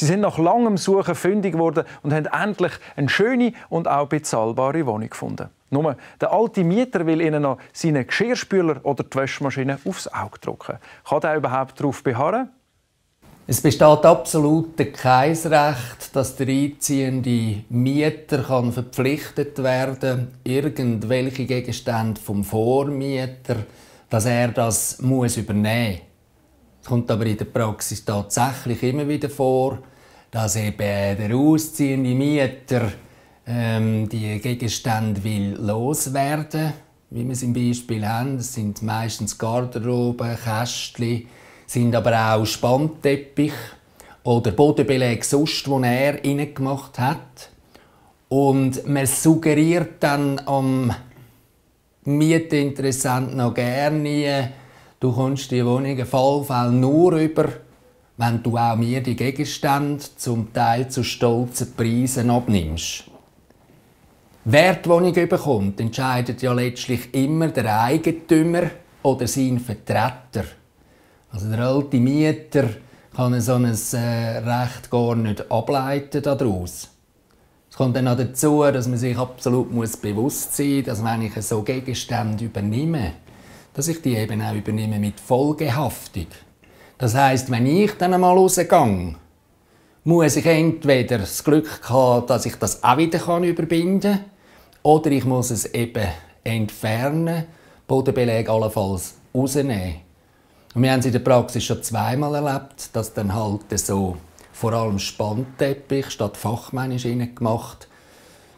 Sie sind nach langem Suchen fündig geworden und haben endlich eine schöne und auch bezahlbare Wohnung gefunden. Nur, der alte Mieter will ihnen noch seinen Geschirrspüler oder die Waschmaschine aufs Auge drücken. Kann er überhaupt darauf beharren? Es besteht absolut kein Recht, dass der einziehende Mieter kann verpflichtet werden irgendwelche Gegenstände vom Vormieter, dass er das muss übernehmen muss. Es kommt aber in der Praxis tatsächlich immer wieder vor, dass eben der ausziehende Mieter ähm, die Gegenstände will loswerden wie wir es im Beispiel haben. Das sind meistens Garderoben, Kästchen, sind aber auch Spannteppich oder Bodenbeläge sonst, die er reingemacht hat. Und man suggeriert dann am Mietinteressenten noch gerne, Du kommst die Wohnungen vollfall nur über, wenn du auch mir die Gegenstände zum Teil zu stolzen Preisen abnimmst. Wer die Wohnung bekommt, entscheidet ja letztlich immer der Eigentümer oder sein Vertreter. Also der alte Mieter kann so ein äh, Recht gar nicht ableiten daraus. Es kommt dann auch dazu, dass man sich absolut bewusst sein muss, dass wenn ich so Gegenstände übernehme, dass ich die eben auch übernehme mit Folgehaftung. Das heißt, wenn ich dann einmal rausgehe, muss ich entweder das Glück haben, dass ich das auch wieder kann überbinden kann, oder ich muss es eben entfernen, Bodenbeleg allenfalls rausnehmen. Und wir haben es in der Praxis schon zweimal erlebt, dass dann halt so vor allem Spannteppich statt fachmännisch gemacht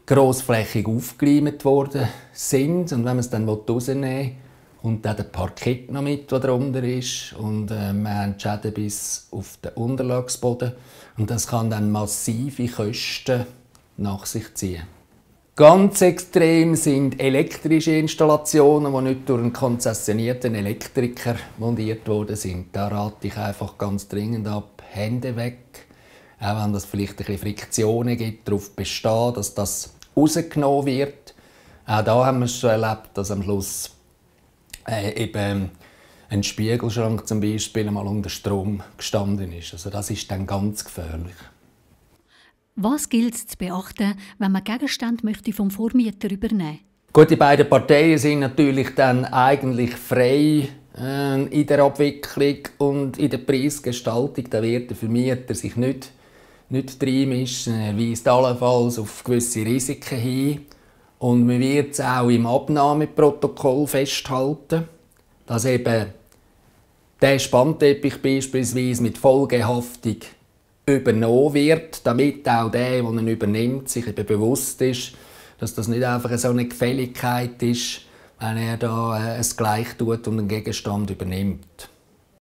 grossflächig aufgeleimt worden sind. Und wenn man es dann rausnehmen will, und dann der Parkett noch mit, der drunter ist. Und äh, wir haben Schäden bis auf den Unterlagsboden. Und das kann dann massive Kosten nach sich ziehen. Ganz extrem sind elektrische Installationen, die nicht durch einen konzessionierten Elektriker montiert worden sind. Da rate ich einfach ganz dringend ab, Hände weg. Auch wenn es vielleicht ein bisschen Friktionen gibt, darauf bestehen, dass das rausgenommen wird. Auch da haben wir es schon erlebt, dass am Schluss äh, eben ein Spiegelschrank zum Beispiel mal unter Strom gestanden ist. Also das ist dann ganz gefährlich. Was gilt es zu beachten, wenn man Gegenstände möchte vom Vormieter übernehmen Gut, die beiden Parteien sind natürlich dann eigentlich frei äh, in der Abwicklung und in der Preisgestaltung. Da wird der Vermieter sich nicht, nicht reinmischen. Er weist allenfalls auf gewisse Risiken hin. Und man wird es auch im Abnahmeprotokoll festhalten, dass eben der Spannteppich beispielsweise mit Folgehaftung übernommen wird, damit auch der, der ihn übernimmt, sich eben bewusst ist, dass das nicht einfach so eine Gefälligkeit ist, wenn er da äh, es gleich tut und einen Gegenstand übernimmt.